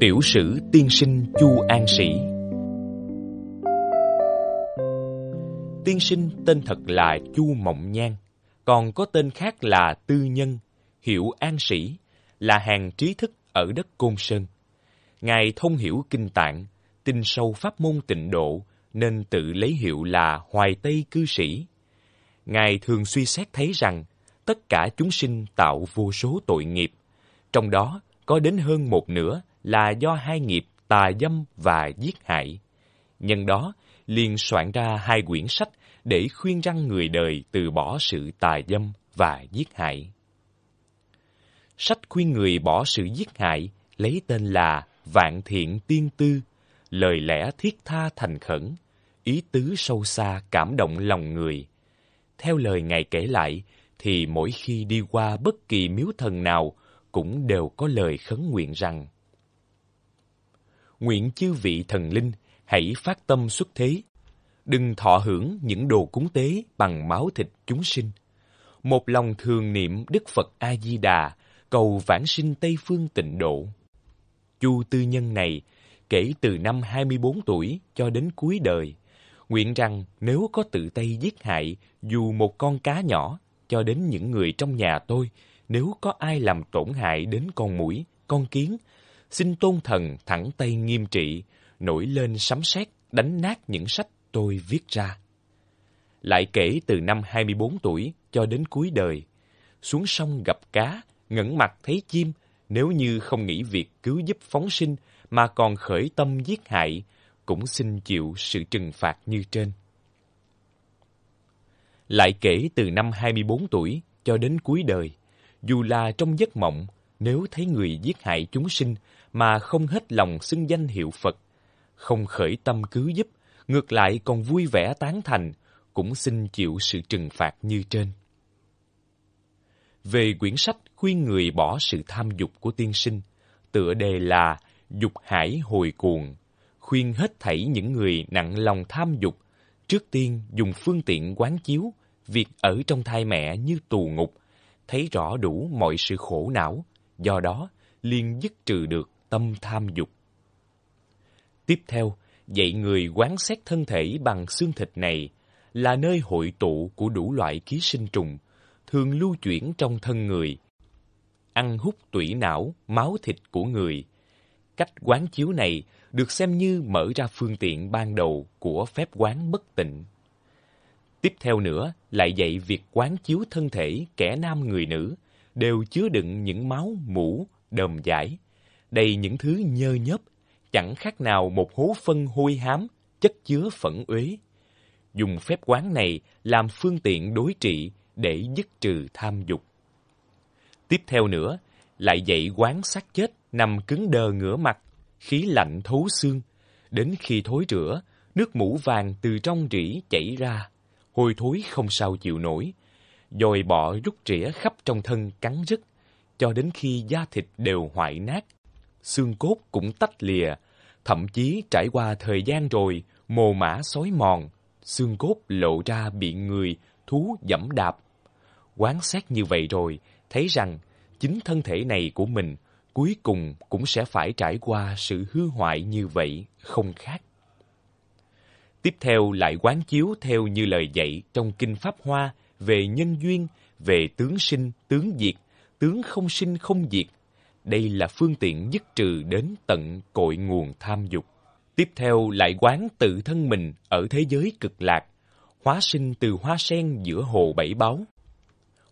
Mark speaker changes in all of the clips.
Speaker 1: Tiểu sử tiên sinh Chu An Sĩ Tiên sinh tên thật là Chu Mộng Nhan, còn có tên khác là Tư Nhân, hiệu An Sĩ, là hàng trí thức ở đất Côn Sơn. Ngài thông hiểu kinh tạng, tin sâu pháp môn tịnh độ, nên tự lấy hiệu là Hoài Tây Cư Sĩ. Ngài thường suy xét thấy rằng, tất cả chúng sinh tạo vô số tội nghiệp, trong đó có đến hơn một nửa là do hai nghiệp tà dâm và giết hại. Nhân đó, liền soạn ra hai quyển sách để khuyên răng người đời từ bỏ sự tà dâm và giết hại. Sách khuyên người bỏ sự giết hại lấy tên là Vạn Thiện Tiên Tư, lời lẽ thiết tha thành khẩn, ý tứ sâu xa cảm động lòng người. Theo lời Ngài kể lại, thì mỗi khi đi qua bất kỳ miếu thần nào cũng đều có lời khấn nguyện rằng nguyện chư vị thần linh hãy phát tâm xuất thế, đừng thọ hưởng những đồ cúng tế bằng máu thịt chúng sinh. Một lòng thường niệm Đức Phật A-di-đà, cầu vãng sinh Tây Phương tịnh độ. Chu tư nhân này, kể từ năm 24 tuổi cho đến cuối đời, nguyện rằng nếu có tự tay giết hại dù một con cá nhỏ cho đến những người trong nhà tôi, nếu có ai làm tổn hại đến con mũi, con kiến xin tôn thần thẳng tay nghiêm trị, nổi lên sấm sét đánh nát những sách tôi viết ra. Lại kể từ năm 24 tuổi cho đến cuối đời, xuống sông gặp cá, ngẩng mặt thấy chim, nếu như không nghĩ việc cứu giúp phóng sinh mà còn khởi tâm giết hại, cũng xin chịu sự trừng phạt như trên. Lại kể từ năm 24 tuổi cho đến cuối đời, dù là trong giấc mộng, nếu thấy người giết hại chúng sinh mà không hết lòng xưng danh hiệu Phật, không khởi tâm cứu giúp, ngược lại còn vui vẻ tán thành, cũng xin chịu sự trừng phạt như trên. Về quyển sách khuyên người bỏ sự tham dục của tiên sinh, tựa đề là Dục Hải Hồi Cuồng, khuyên hết thảy những người nặng lòng tham dục, trước tiên dùng phương tiện quán chiếu, việc ở trong thai mẹ như tù ngục, thấy rõ đủ mọi sự khổ não, do đó liền dứt trừ được tâm tham dục. Tiếp theo, dạy người quán xét thân thể bằng xương thịt này là nơi hội tụ của đủ loại ký sinh trùng, thường lưu chuyển trong thân người, ăn hút tủy não, máu thịt của người. Cách quán chiếu này được xem như mở ra phương tiện ban đầu của phép quán bất tịnh. Tiếp theo nữa, lại dạy việc quán chiếu thân thể kẻ nam người nữ, đều chứa đựng những máu, mũ, đờm giải, đầy những thứ nhơ nhớp, chẳng khác nào một hố phân hôi hám, chất chứa phẫn uế. Dùng phép quán này làm phương tiện đối trị để dứt trừ tham dục. Tiếp theo nữa, lại dậy quán xác chết nằm cứng đờ ngửa mặt, khí lạnh thấu xương. Đến khi thối rửa, nước mũ vàng từ trong rỉ chảy ra, hôi thối không sao chịu nổi. Dồi bỏ rút rỉa khắp trong thân cắn rứt, cho đến khi da thịt đều hoại nát, xương cốt cũng tách lìa, thậm chí trải qua thời gian rồi, mồ mã xói mòn, xương cốt lộ ra bị người, thú dẫm đạp. Quán xét như vậy rồi, thấy rằng chính thân thể này của mình cuối cùng cũng sẽ phải trải qua sự hư hoại như vậy, không khác. Tiếp theo lại quán chiếu theo như lời dạy trong Kinh Pháp Hoa về nhân duyên, về tướng sinh, tướng diệt, tướng không sinh không diệt, đây là phương tiện dứt trừ đến tận cội nguồn tham dục. Tiếp theo lại quán tự thân mình ở thế giới cực lạc, hóa sinh từ hoa sen giữa hồ bảy báu.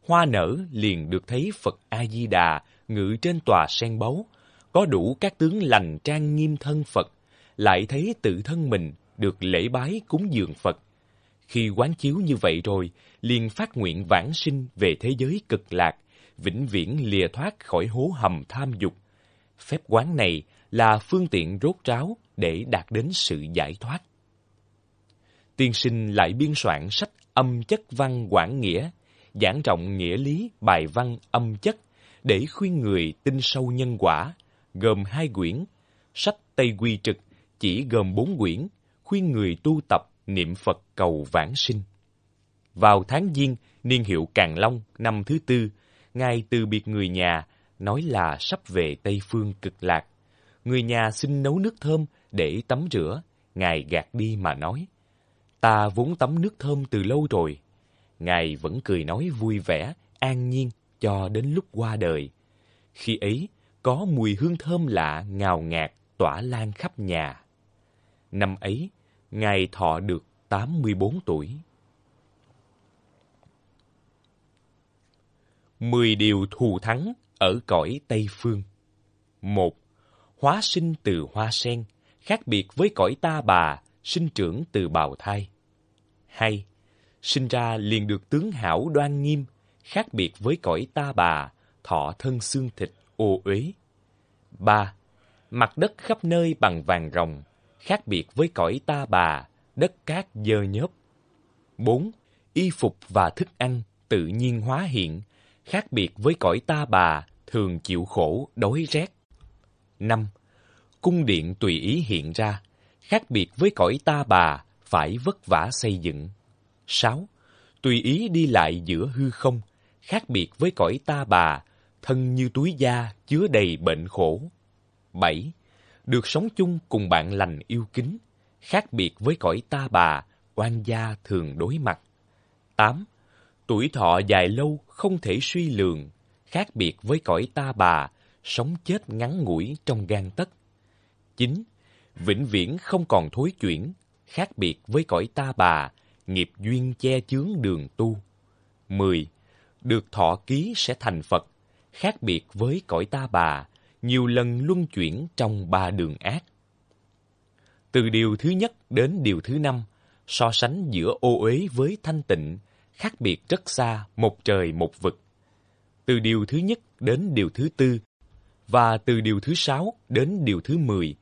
Speaker 1: Hoa nở liền được thấy Phật A-di-đà ngự trên tòa sen báu, có đủ các tướng lành trang nghiêm thân Phật, lại thấy tự thân mình được lễ bái cúng dường Phật. Khi quán chiếu như vậy rồi, liền phát nguyện vãng sinh về thế giới cực lạc, vĩnh viễn lìa thoát khỏi hố hầm tham dục. Phép quán này là phương tiện rốt ráo để đạt đến sự giải thoát. Tiên sinh lại biên soạn sách âm chất văn quảng nghĩa, giảng trọng nghĩa lý bài văn âm chất để khuyên người tin sâu nhân quả, gồm hai quyển. Sách Tây Quy Trực chỉ gồm bốn quyển, khuyên người tu tập niệm Phật cầu vãng sinh. Vào tháng Giêng, niên hiệu Càng Long năm thứ tư, Ngài từ biệt người nhà, nói là sắp về Tây Phương cực lạc. Người nhà xin nấu nước thơm để tắm rửa, Ngài gạt đi mà nói. Ta vốn tắm nước thơm từ lâu rồi. Ngài vẫn cười nói vui vẻ, an nhiên cho đến lúc qua đời. Khi ấy, có mùi hương thơm lạ ngào ngạt tỏa lan khắp nhà. Năm ấy, Ngài thọ được tám mươi bốn tuổi. mười điều thù thắng ở cõi Tây Phương. một Hóa sinh từ hoa sen, khác biệt với cõi ta bà, sinh trưởng từ bào thai. hai Sinh ra liền được tướng hảo đoan nghiêm, khác biệt với cõi ta bà, thọ thân xương thịt ô uế. ba Mặt đất khắp nơi bằng vàng rồng, khác biệt với cõi ta bà, đất cát dơ nhớp. 4. Y phục và thức ăn tự nhiên hóa hiện, khác biệt với cõi ta bà, thường chịu khổ, đói rét. 5. Cung điện tùy ý hiện ra, khác biệt với cõi ta bà, phải vất vả xây dựng. 6. Tùy ý đi lại giữa hư không, khác biệt với cõi ta bà, thân như túi da chứa đầy bệnh khổ. 7. Được sống chung cùng bạn lành yêu kính, khác biệt với cõi ta bà, oan gia thường đối mặt. 8 Tuổi thọ dài lâu không thể suy lường, khác biệt với cõi ta bà, sống chết ngắn ngủi trong gan tất Chín, vĩnh viễn không còn thối chuyển, khác biệt với cõi ta bà, nghiệp duyên che chướng đường tu. Mười, được thọ ký sẽ thành Phật, khác biệt với cõi ta bà, nhiều lần luân chuyển trong ba đường ác. Từ điều thứ nhất đến điều thứ năm, so sánh giữa ô uế với thanh tịnh, khác biệt rất xa một trời một vực. Từ điều thứ nhất đến điều thứ tư, và từ điều thứ sáu đến điều thứ mười,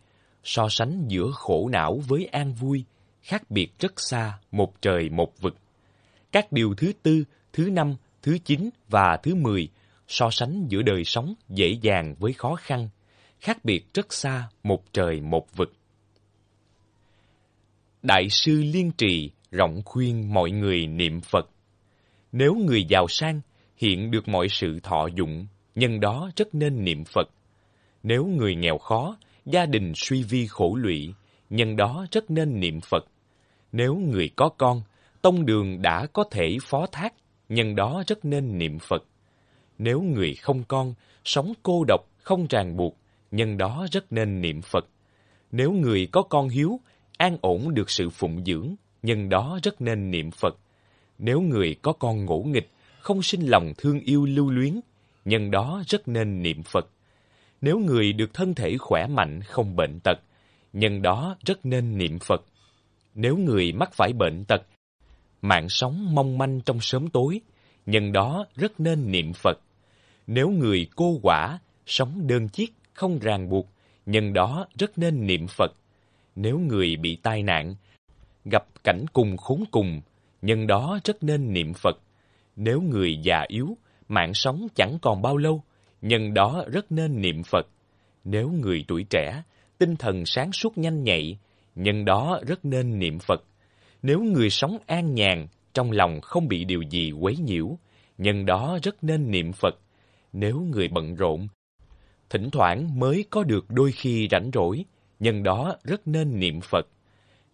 Speaker 1: so sánh giữa khổ não với an vui, khác biệt rất xa một trời một vực. Các điều thứ tư, thứ năm, thứ chín và thứ mười so sánh giữa đời sống dễ dàng với khó khăn, khác biệt rất xa một trời một vực. Đại sư Liên Trì rộng khuyên mọi người niệm Phật nếu người giàu sang, hiện được mọi sự thọ dụng, nhân đó rất nên niệm Phật. Nếu người nghèo khó, gia đình suy vi khổ lụy, nhân đó rất nên niệm Phật. Nếu người có con, tông đường đã có thể phó thác, nhân đó rất nên niệm Phật. Nếu người không con, sống cô độc, không ràng buộc, nhân đó rất nên niệm Phật. Nếu người có con hiếu, an ổn được sự phụng dưỡng, nhân đó rất nên niệm Phật. Nếu người có con ngỗ nghịch, không sinh lòng thương yêu lưu luyến, nhân đó rất nên niệm Phật. Nếu người được thân thể khỏe mạnh không bệnh tật, nhân đó rất nên niệm Phật. Nếu người mắc phải bệnh tật, mạng sống mong manh trong sớm tối, nhân đó rất nên niệm Phật. Nếu người cô quả, sống đơn chiếc, không ràng buộc, nhân đó rất nên niệm Phật. Nếu người bị tai nạn, gặp cảnh cùng khốn cùng, nhân đó rất nên niệm Phật. Nếu người già yếu, mạng sống chẳng còn bao lâu, nhân đó rất nên niệm Phật. Nếu người tuổi trẻ, tinh thần sáng suốt nhanh nhạy, nhân đó rất nên niệm Phật. Nếu người sống an nhàn, trong lòng không bị điều gì quấy nhiễu, nhân đó rất nên niệm Phật. Nếu người bận rộn, thỉnh thoảng mới có được đôi khi rảnh rỗi, nhân đó rất nên niệm Phật.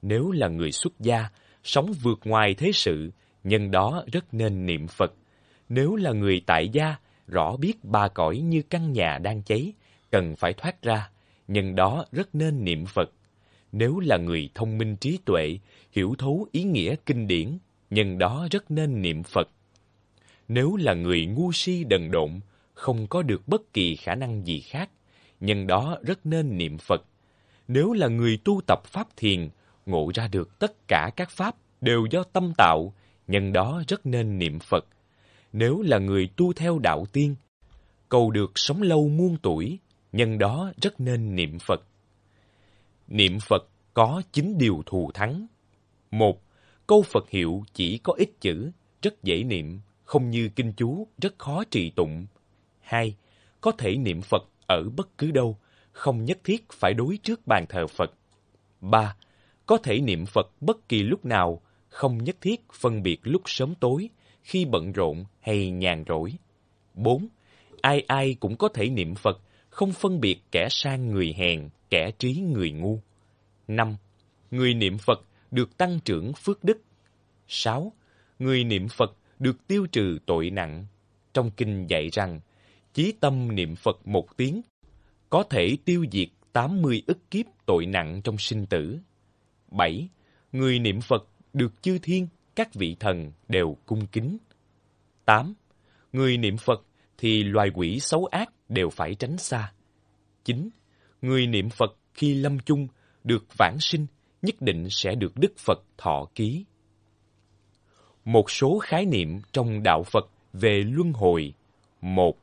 Speaker 1: Nếu là người xuất gia, sống vượt ngoài thế sự, nhân đó rất nên niệm Phật. Nếu là người tại gia, rõ biết ba cõi như căn nhà đang cháy, cần phải thoát ra, nhân đó rất nên niệm Phật. Nếu là người thông minh trí tuệ, hiểu thấu ý nghĩa kinh điển, nhân đó rất nên niệm Phật. Nếu là người ngu si đần độn, không có được bất kỳ khả năng gì khác, nhân đó rất nên niệm Phật. Nếu là người tu tập pháp thiền, ngộ ra được tất cả các pháp đều do tâm tạo, nhân đó rất nên niệm Phật. Nếu là người tu theo đạo tiên, cầu được sống lâu muôn tuổi, nhân đó rất nên niệm Phật. Niệm Phật có chín điều thù thắng. Một, câu Phật hiệu chỉ có ít chữ, rất dễ niệm, không như kinh chú, rất khó trì tụng. Hai, có thể niệm Phật ở bất cứ đâu, không nhất thiết phải đối trước bàn thờ Phật. Ba, có thể niệm Phật bất kỳ lúc nào, không nhất thiết phân biệt lúc sớm tối, khi bận rộn hay nhàn rỗi. bốn Ai ai cũng có thể niệm Phật, không phân biệt kẻ sang người hèn, kẻ trí người ngu. năm Người niệm Phật được tăng trưởng phước đức. sáu Người niệm Phật được tiêu trừ tội nặng. Trong kinh dạy rằng, chí tâm niệm Phật một tiếng, có thể tiêu diệt 80 ức kiếp tội nặng trong sinh tử. 7. Người niệm Phật được chư thiên, các vị thần đều cung kính. 8. Người niệm Phật thì loài quỷ xấu ác đều phải tránh xa. 9. Người niệm Phật khi lâm chung được vãng sinh nhất định sẽ được Đức Phật thọ ký. Một số khái niệm trong đạo Phật về luân hồi. một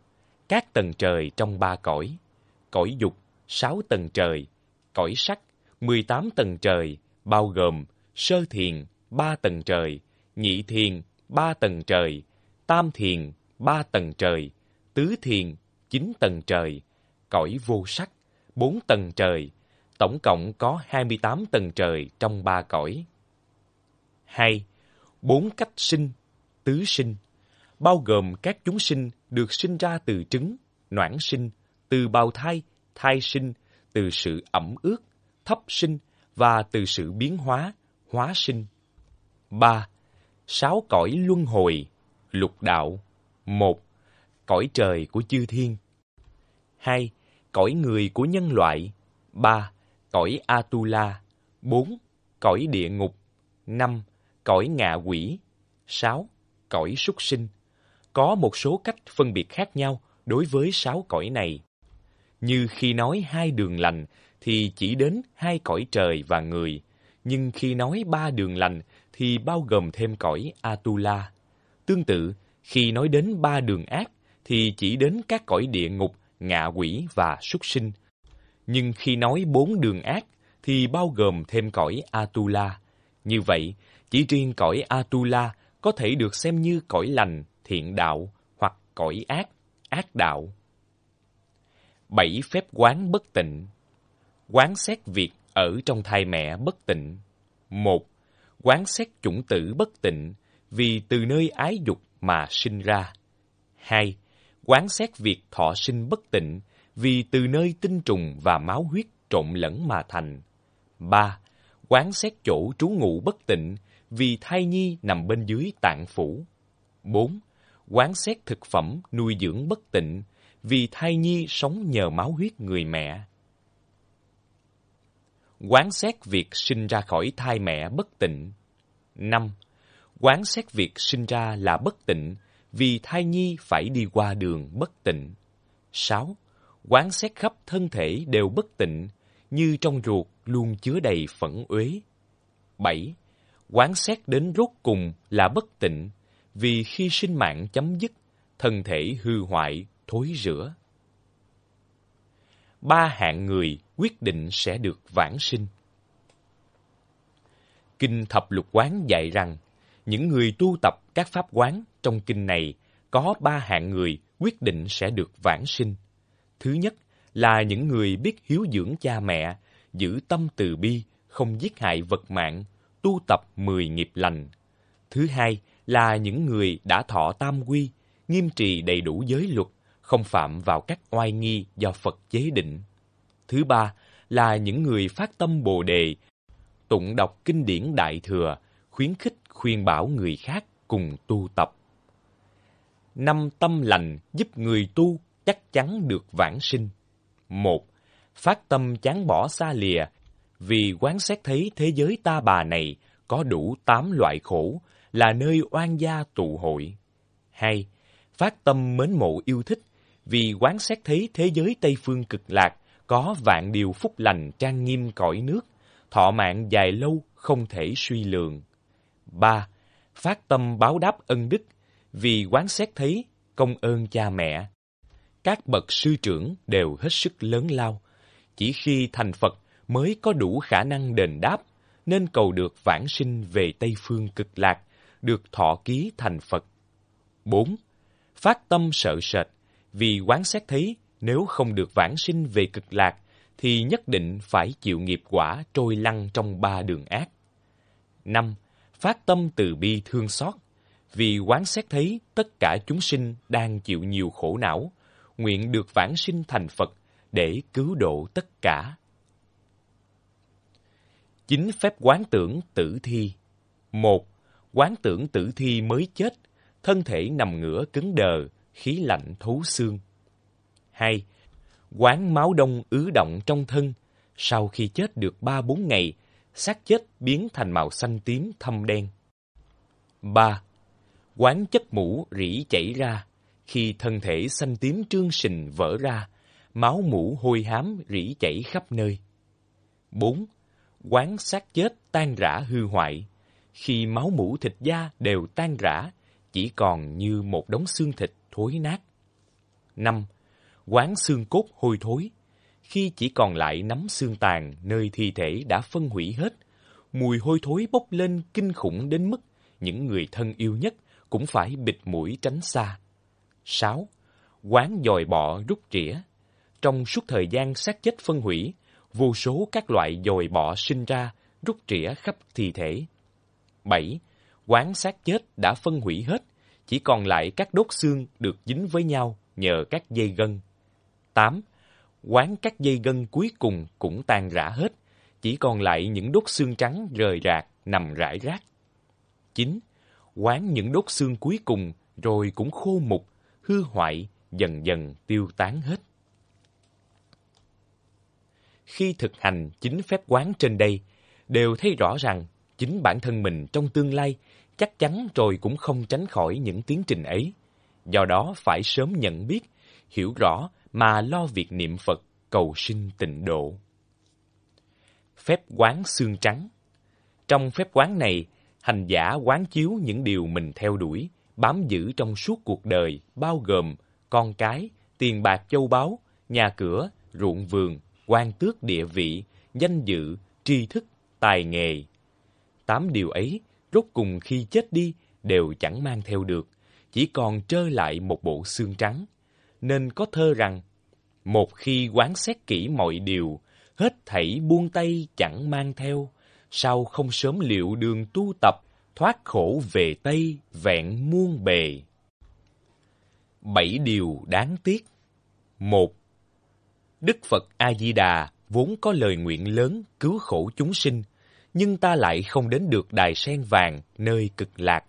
Speaker 1: Các tầng trời trong ba cõi. Cõi dục, sáu tầng trời. Cõi sắc, mười tám tầng trời bao gồm sơ thiền ba tầng trời, nhị thiền ba tầng trời, tam thiền ba tầng trời, tứ thiền chín tầng trời, cõi vô sắc bốn tầng trời, tổng cộng có 28 tầng trời trong ba cõi. 2. Bốn cách sinh, tứ sinh, bao gồm các chúng sinh được sinh ra từ trứng, noãn sinh, từ bào thai, thai sinh, từ sự ẩm ướt, thấp sinh, và từ sự biến hóa, hóa sinh. 3. Sáu cõi luân hồi, lục đạo. 1. Cõi trời của chư thiên. 2. Cõi người của nhân loại. 3. Cõi Atula. 4. Cõi địa ngục. 5. Cõi ngạ quỷ. 6. Cõi súc sinh. Có một số cách phân biệt khác nhau đối với sáu cõi này. Như khi nói hai đường lành thì chỉ đến hai cõi trời và người, nhưng khi nói ba đường lành thì bao gồm thêm cõi Atula. Tương tự, khi nói đến ba đường ác thì chỉ đến các cõi địa ngục, ngạ quỷ và súc sinh. Nhưng khi nói bốn đường ác thì bao gồm thêm cõi Atula. Như vậy, chỉ riêng cõi Atula có thể được xem như cõi lành, thiện đạo hoặc cõi ác, ác đạo. Bảy phép quán bất tịnh quán xét việc ở trong thai mẹ bất tịnh. Một, quán xét chủng tử bất tịnh vì từ nơi ái dục mà sinh ra. Hai, quán xét việc thọ sinh bất tịnh vì từ nơi tinh trùng và máu huyết trộn lẫn mà thành. Ba, quán xét chỗ trú ngụ bất tịnh vì thai nhi nằm bên dưới tạng phủ. Bốn, quán xét thực phẩm nuôi dưỡng bất tịnh vì thai nhi sống nhờ máu huyết người mẹ quán xét việc sinh ra khỏi thai mẹ bất tịnh. 5. Quán xét việc sinh ra là bất tịnh vì thai nhi phải đi qua đường bất tịnh. 6. Quán xét khắp thân thể đều bất tịnh, như trong ruột luôn chứa đầy phẫn uế. 7. Quán xét đến rốt cùng là bất tịnh, vì khi sinh mạng chấm dứt, thân thể hư hoại, thối rữa. Ba hạng người quyết định sẽ được vãng sinh. Kinh Thập Lục Quán dạy rằng, những người tu tập các pháp quán trong kinh này có ba hạng người quyết định sẽ được vãng sinh. Thứ nhất là những người biết hiếu dưỡng cha mẹ, giữ tâm từ bi, không giết hại vật mạng, tu tập mười nghiệp lành. Thứ hai là những người đã thọ tam quy, nghiêm trì đầy đủ giới luật, không phạm vào các oai nghi do Phật chế định. Thứ ba là những người phát tâm Bồ đề, tụng đọc kinh điển Đại thừa, khuyến khích khuyên bảo người khác cùng tu tập. Năm tâm lành giúp người tu chắc chắn được vãng sinh. Một, phát tâm chán bỏ xa lìa, vì quán xét thấy thế giới ta bà này có đủ tám loại khổ, là nơi oan gia tụ hội. Hai, phát tâm mến mộ yêu thích, vì quán xét thấy thế giới Tây Phương cực lạc có vạn điều phúc lành trang nghiêm cõi nước, thọ mạng dài lâu không thể suy lượng 3. Phát tâm báo đáp ân đức, vì quán xét thấy công ơn cha mẹ. Các bậc sư trưởng đều hết sức lớn lao, chỉ khi thành Phật mới có đủ khả năng đền đáp, nên cầu được vãng sinh về Tây Phương cực lạc, được thọ ký thành Phật. 4. Phát tâm sợ sệt, vì quán xét thấy nếu không được vãng sinh về cực lạc, thì nhất định phải chịu nghiệp quả trôi lăn trong ba đường ác. 5. Phát tâm từ bi thương xót. Vì quán xét thấy tất cả chúng sinh đang chịu nhiều khổ não, nguyện được vãng sinh thành Phật để cứu độ tất cả. Chính phép quán tưởng tử thi. một Quán tưởng tử thi mới chết, thân thể nằm ngửa cứng đờ, khí lạnh thấu xương. 2. Quán máu đông ứ động trong thân. Sau khi chết được 3-4 ngày, xác chết biến thành màu xanh tím thâm đen. 3. Quán chất mũ rỉ chảy ra. Khi thân thể xanh tím trương sình vỡ ra, máu mũ hôi hám rỉ chảy khắp nơi. 4. Quán xác chết tan rã hư hoại. Khi máu mũ thịt da đều tan rã, chỉ còn như một đống xương thịt thối nát. 5 quán xương cốt hôi thối. Khi chỉ còn lại nắm xương tàn nơi thi thể đã phân hủy hết, mùi hôi thối bốc lên kinh khủng đến mức những người thân yêu nhất cũng phải bịt mũi tránh xa. 6. Quán dòi bọ rút rỉa Trong suốt thời gian xác chết phân hủy, vô số các loại dòi bọ sinh ra, rút rỉa khắp thi thể. 7. Quán xác chết đã phân hủy hết, chỉ còn lại các đốt xương được dính với nhau nhờ các dây gân. 8, quán các dây gân cuối cùng cũng tan rã hết, chỉ còn lại những đốt xương trắng rời rạc nằm rải rác. 9. Quán những đốt xương cuối cùng rồi cũng khô mục, hư hoại, dần dần tiêu tán hết. Khi thực hành chính phép quán trên đây, đều thấy rõ rằng chính bản thân mình trong tương lai chắc chắn rồi cũng không tránh khỏi những tiến trình ấy. Do đó phải sớm nhận biết, hiểu rõ mà lo việc niệm Phật cầu sinh tịnh độ. Phép quán xương trắng Trong phép quán này, hành giả quán chiếu những điều mình theo đuổi, bám giữ trong suốt cuộc đời, bao gồm con cái, tiền bạc châu báu, nhà cửa, ruộng vườn, quan tước địa vị, danh dự, tri thức, tài nghề. Tám điều ấy, rốt cùng khi chết đi, đều chẳng mang theo được, chỉ còn trơ lại một bộ xương trắng nên có thơ rằng Một khi quán xét kỹ mọi điều, hết thảy buông tay chẳng mang theo, sao không sớm liệu đường tu tập, thoát khổ về Tây, vẹn muôn bề. Bảy điều đáng tiếc một Đức Phật A-di-đà vốn có lời nguyện lớn cứu khổ chúng sinh, nhưng ta lại không đến được đài sen vàng nơi cực lạc.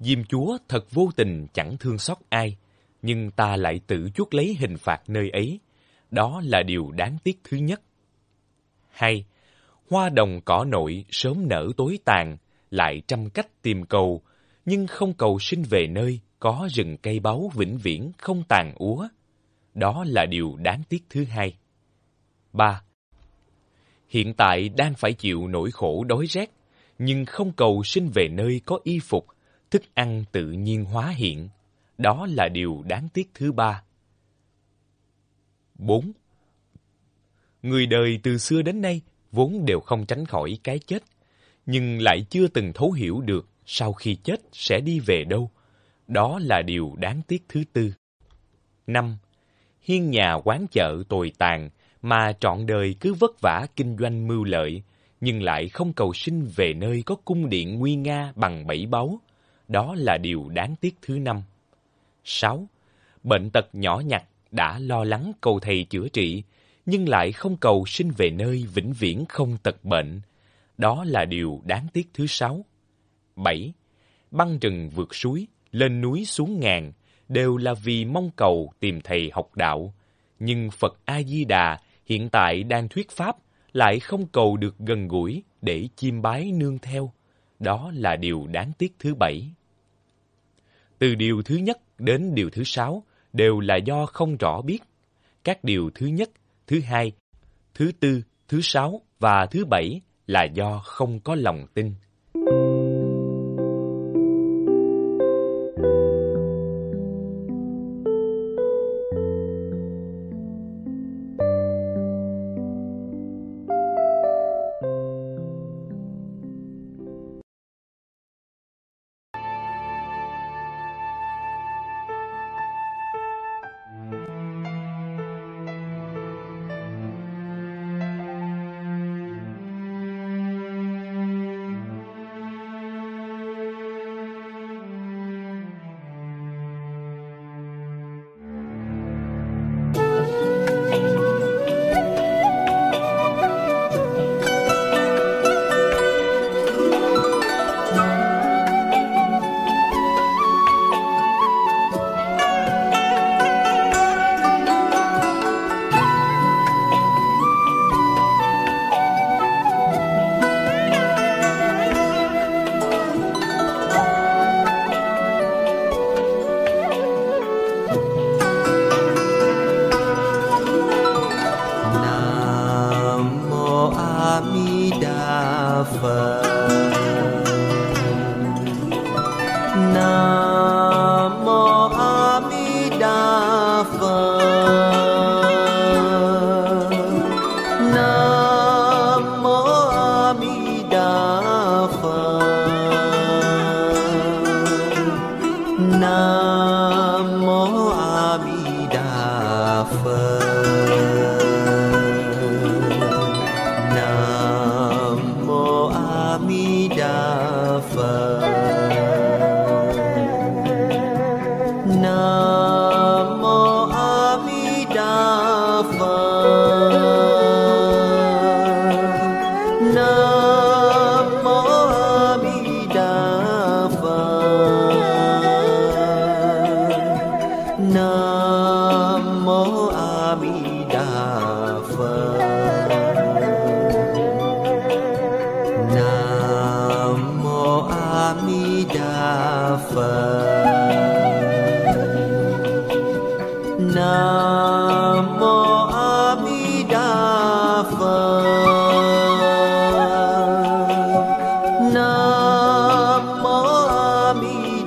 Speaker 1: Diêm Chúa thật vô tình chẳng thương xót ai, nhưng ta lại tự chuốc lấy hình phạt nơi ấy. Đó là điều đáng tiếc thứ nhất. Hai, hoa đồng cỏ nội sớm nở tối tàn, lại trăm cách tìm cầu, nhưng không cầu sinh về nơi có rừng cây báu vĩnh viễn không tàn úa. Đó là điều đáng tiếc thứ hai. Ba, hiện tại đang phải chịu nỗi khổ đói rét, nhưng không cầu sinh về nơi có y phục, thức ăn tự nhiên hóa hiện, đó là điều đáng tiếc thứ ba. 4. Người đời từ xưa đến nay vốn đều không tránh khỏi cái chết, nhưng lại chưa từng thấu hiểu được sau khi chết sẽ đi về đâu. Đó là điều đáng tiếc thứ tư. 5. Hiên nhà quán chợ tồi tàn mà trọn đời cứ vất vả kinh doanh mưu lợi, nhưng lại không cầu sinh về nơi có cung điện nguy nga bằng bảy báu. Đó là điều đáng tiếc thứ năm. 6. Bệnh tật nhỏ nhặt đã lo lắng cầu thầy chữa trị, nhưng lại không cầu sinh về nơi vĩnh viễn không tật bệnh. Đó là điều đáng tiếc thứ sáu. 7. Băng rừng vượt suối, lên núi xuống ngàn, đều là vì mong cầu tìm thầy học đạo. Nhưng Phật A-di-đà hiện tại đang thuyết Pháp, lại không cầu được gần gũi để chiêm bái nương theo. Đó là điều đáng tiếc thứ bảy. Từ điều thứ nhất đến điều thứ sáu đều là do không rõ biết. Các điều thứ nhất, thứ hai, thứ tư, thứ sáu và thứ bảy là do không có lòng tin.
Speaker 2: suffer.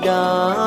Speaker 2: Yeah.